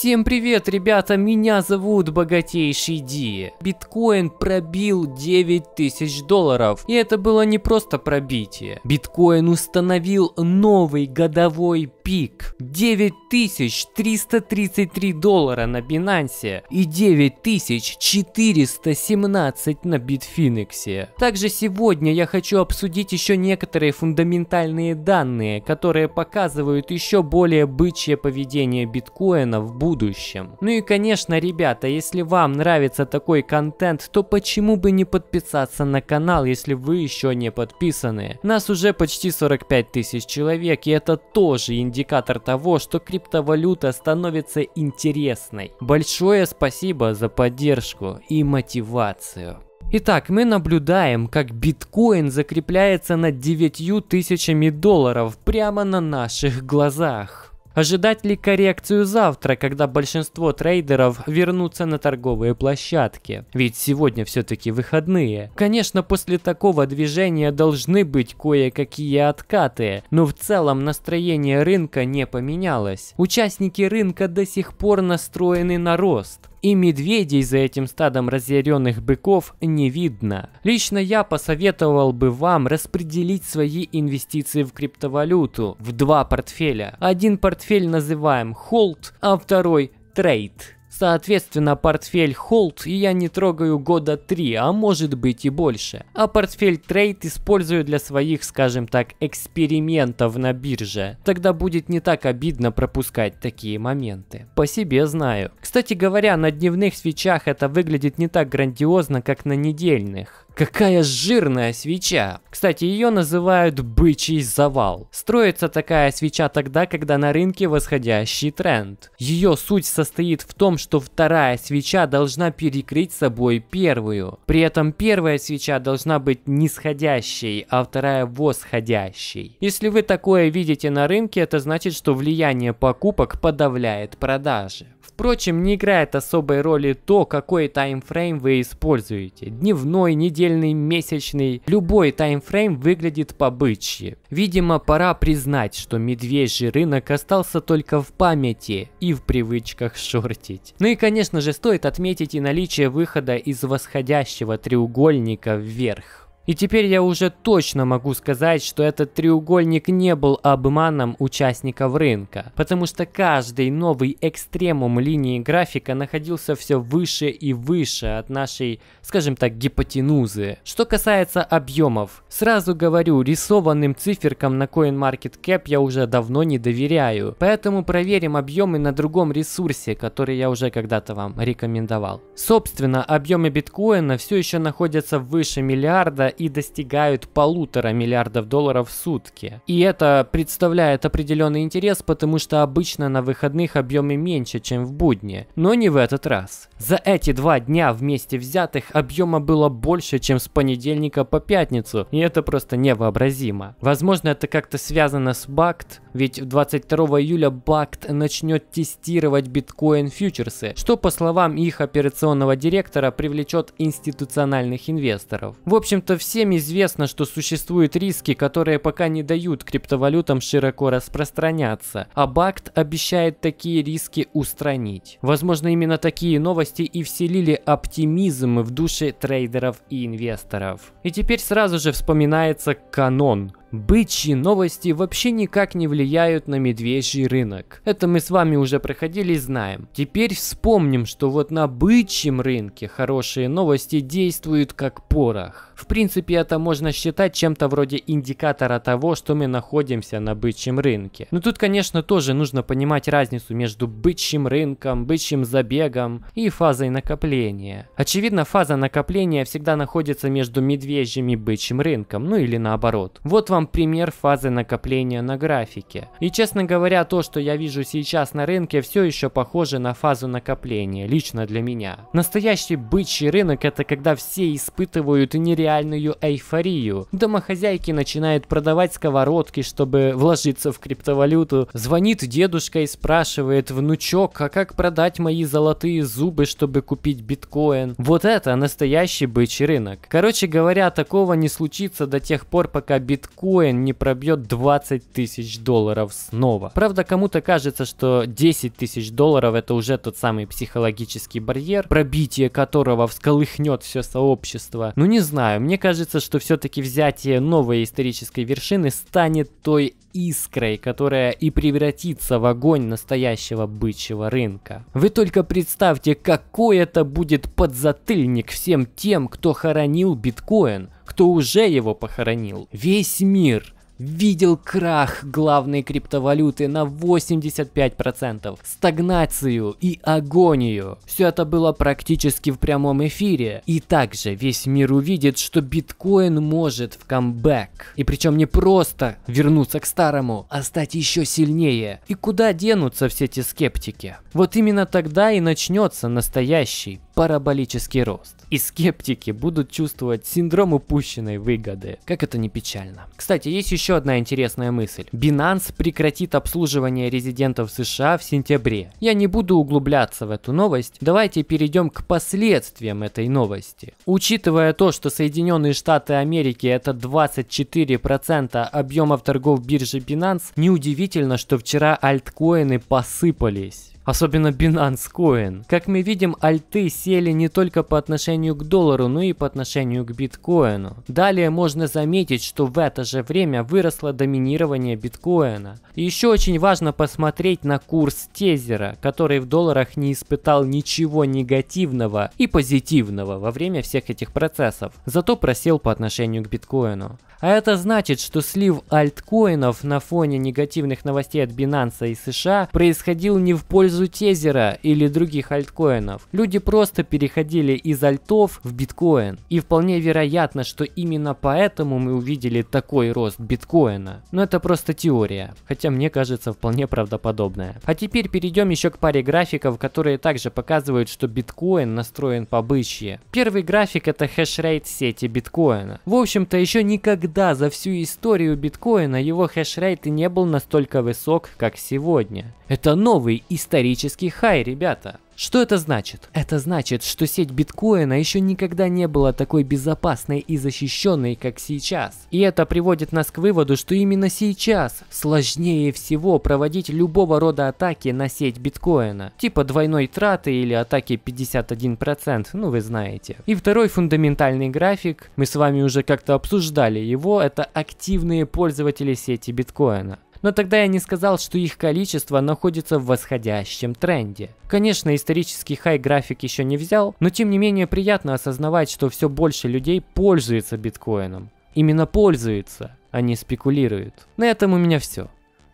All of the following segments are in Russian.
Всем привет, ребята, меня зовут Богатейший Ди. Биткоин пробил 9000 долларов, и это было не просто пробитие. Биткоин установил новый годовой пик 9333 доллара на Binance и 9417 на Bitfinex. Также сегодня я хочу обсудить еще некоторые фундаментальные данные, которые показывают еще более бычье поведение биткоина в будущем. Ну и конечно, ребята, если вам нравится такой контент, то почему бы не подписаться на канал, если вы еще не подписаны? Нас уже почти 45 тысяч человек, и это тоже индивидуально индикатор того, что криптовалюта становится интересной. Большое спасибо за поддержку и мотивацию. Итак, мы наблюдаем, как биткоин закрепляется над 9 тысячами долларов прямо на наших глазах. Ожидать ли коррекцию завтра, когда большинство трейдеров вернутся на торговые площадки? Ведь сегодня все-таки выходные. Конечно, после такого движения должны быть кое-какие откаты, но в целом настроение рынка не поменялось. Участники рынка до сих пор настроены на рост и медведей за этим стадом разъяренных быков не видно. Лично я посоветовал бы вам распределить свои инвестиции в криптовалюту в два портфеля. Один портфель называем Hold, а второй Trade. Соответственно, портфель Hold я не трогаю года 3, а может быть и больше. А портфель Trade использую для своих, скажем так, экспериментов на бирже. Тогда будет не так обидно пропускать такие моменты. По себе знаю. Кстати говоря, на дневных свечах это выглядит не так грандиозно, как на недельных. Какая жирная свеча! Кстати, ее называют «бычий завал». Строится такая свеча тогда, когда на рынке восходящий тренд. Ее суть состоит в том, что вторая свеча должна перекрыть собой первую. При этом первая свеча должна быть нисходящей, а вторая восходящей. Если вы такое видите на рынке, это значит, что влияние покупок подавляет продажи. Впрочем, не играет особой роли то, какой таймфрейм вы используете. Дневной, недельный, месячный. Любой таймфрейм выглядит побычье. Видимо, пора признать, что медвежий рынок остался только в памяти и в привычках шортить. Ну и, конечно же, стоит отметить и наличие выхода из восходящего треугольника вверх. И теперь я уже точно могу сказать, что этот треугольник не был обманом участников рынка, потому что каждый новый экстремум линии графика находился все выше и выше от нашей, скажем так, гипотенузы. Что касается объемов, сразу говорю, рисованным циферкам на CoinMarketCap я уже давно не доверяю, поэтому проверим объемы на другом ресурсе, который я уже когда-то вам рекомендовал. Собственно, объемы биткоина все еще находятся выше миллиарда и достигают полутора миллиардов долларов в сутки. И это представляет определенный интерес, потому что обычно на выходных объемы меньше, чем в будни, но не в этот раз. За эти два дня вместе взятых объема было больше, чем с понедельника по пятницу, и это просто невообразимо. Возможно, это как-то связано с Бакт, ведь 22 июля Бакт начнет тестировать биткоин-фьючерсы, что, по словам их операционного директора, привлечет институциональных инвесторов. В общем-то, всем известно, что существуют риски, которые пока не дают криптовалютам широко распространяться, а Бакт обещает такие риски устранить. Возможно, именно такие новости и вселили оптимизм в души трейдеров и инвесторов. И теперь сразу же вспоминается канон – Бычьи новости вообще никак не влияют на медвежий рынок. Это мы с вами уже проходили и знаем. Теперь вспомним, что вот на бычьем рынке хорошие новости действуют как порох. В принципе, это можно считать чем-то вроде индикатора того, что мы находимся на бычьем рынке. Но тут, конечно, тоже нужно понимать разницу между бычьим рынком, бычьим забегом и фазой накопления. Очевидно, фаза накопления всегда находится между медвежьим и бычьим рынком, ну или наоборот. Вот вам вам пример фазы накопления на графике. И честно говоря, то, что я вижу сейчас на рынке, все еще похоже на фазу накопления, лично для меня. Настоящий бычий рынок это когда все испытывают нереальную эйфорию. Домохозяйки начинают продавать сковородки, чтобы вложиться в криптовалюту. Звонит дедушка и спрашивает, внучок, а как продать мои золотые зубы, чтобы купить биткоин? Вот это настоящий бычий рынок. Короче говоря, такого не случится до тех пор, пока биткоин биткоин не пробьет 20 тысяч долларов снова. Правда, кому-то кажется, что 10 тысяч долларов это уже тот самый психологический барьер, пробитие которого всколыхнет все сообщество. Ну не знаю, мне кажется, что все-таки взятие новой исторической вершины станет той искрой, которая и превратится в огонь настоящего бычьего рынка. Вы только представьте, какой это будет подзатыльник всем тем, кто хоронил биткоин – кто уже его похоронил. Весь мир видел крах главной криптовалюты на 85%, стагнацию и агонию. Все это было практически в прямом эфире. И также весь мир увидит, что биткоин может в камбэк. И причем не просто вернуться к старому, а стать еще сильнее. И куда денутся все эти скептики? Вот именно тогда и начнется настоящий параболический рост. И скептики будут чувствовать синдром упущенной выгоды. Как это не печально. Кстати, есть еще одна интересная мысль. Binance прекратит обслуживание резидентов США в сентябре. Я не буду углубляться в эту новость, давайте перейдем к последствиям этой новости. Учитывая то, что Соединенные Штаты Америки это 24% объемов торгов биржи Binance, неудивительно, что вчера альткоины посыпались. Особенно Binance Coin. Как мы видим, альты сели не только по отношению к доллару, но и по отношению к биткоину. Далее можно заметить, что в это же время выросло доминирование биткоина. еще очень важно посмотреть на курс тезера, который в долларах не испытал ничего негативного и позитивного во время всех этих процессов, зато просел по отношению к биткоину. А это значит, что слив альткоинов на фоне негативных новостей от Binance и США происходил не в пользу пользу тезера или других альткоинов. Люди просто переходили из альтов в биткоин. И вполне вероятно, что именно поэтому мы увидели такой рост биткоина. Но это просто теория, хотя мне кажется вполне правдоподобная. А теперь перейдем еще к паре графиков, которые также показывают, что биткоин настроен побычье. Первый график это хешрейт сети биткоина. В общем-то еще никогда за всю историю биткоина его хешрейт не был настолько высок, как сегодня. Это новый исторический хай, ребята. Что это значит? Это значит, что сеть биткоина еще никогда не была такой безопасной и защищенной, как сейчас. И это приводит нас к выводу, что именно сейчас сложнее всего проводить любого рода атаки на сеть биткоина. Типа двойной траты или атаки 51%, ну вы знаете. И второй фундаментальный график, мы с вами уже как-то обсуждали его, это активные пользователи сети биткоина но тогда я не сказал, что их количество находится в восходящем тренде. Конечно, исторический хай график еще не взял, но тем не менее приятно осознавать, что все больше людей пользуется биткоином. Именно пользуется, а не спекулирует. На этом у меня все.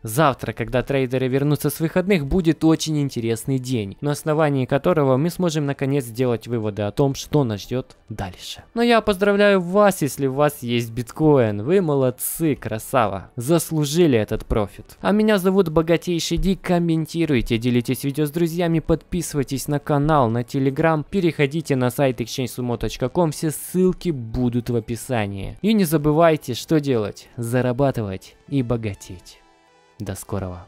Завтра, когда трейдеры вернутся с выходных, будет очень интересный день, на основании которого мы сможем наконец сделать выводы о том, что нас ждет дальше. Но я поздравляю вас, если у вас есть биткоин. Вы молодцы, красава. Заслужили этот профит. А меня зовут Богатейший Ди. Комментируйте, делитесь видео с друзьями, подписывайтесь на канал, на телеграм, переходите на сайт exchangesumo.com, все ссылки будут в описании. И не забывайте, что делать? Зарабатывать и богатеть. До скорого.